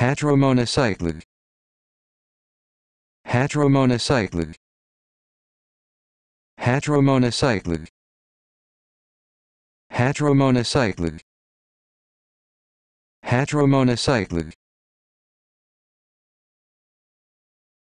heteromonocyclic heteromonocyclic heteromonocyclic heteromonocyclic heteromonocyclic